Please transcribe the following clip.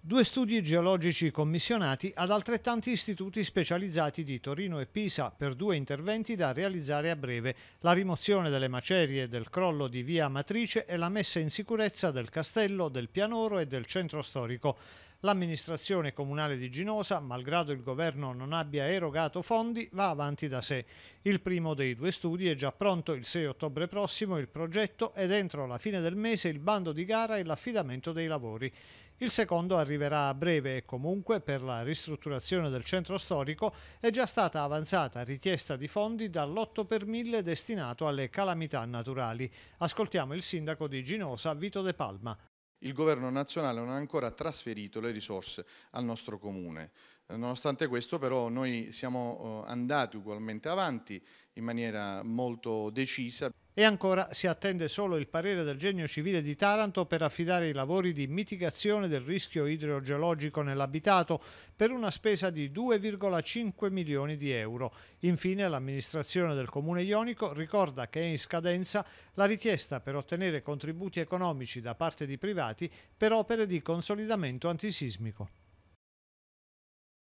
due studi geologici commissionati ad altrettanti istituti specializzati di Torino e Pisa per due interventi da realizzare a breve, la rimozione delle macerie del crollo di via Matrice e la messa in sicurezza del castello, del pianoro e del centro storico. L'amministrazione comunale di Ginosa, malgrado il governo non abbia erogato fondi, va avanti da sé. Il primo dei due studi è già pronto il 6 ottobre prossimo il progetto ed entro la fine del mese il bando di gara e l'affidamento dei lavori. Il secondo arriva arriverà a breve e comunque per la ristrutturazione del centro storico è già stata avanzata richiesta di fondi dall'8 per 1000 destinato alle calamità naturali. Ascoltiamo il sindaco di Ginosa, Vito De Palma. Il governo nazionale non ha ancora trasferito le risorse al nostro comune. Nonostante questo però noi siamo eh, andati ugualmente avanti in maniera molto decisa. E ancora si attende solo il parere del Genio Civile di Taranto per affidare i lavori di mitigazione del rischio idrogeologico nell'abitato per una spesa di 2,5 milioni di euro. Infine l'amministrazione del Comune Ionico ricorda che è in scadenza la richiesta per ottenere contributi economici da parte di privati per opere di consolidamento antisismico.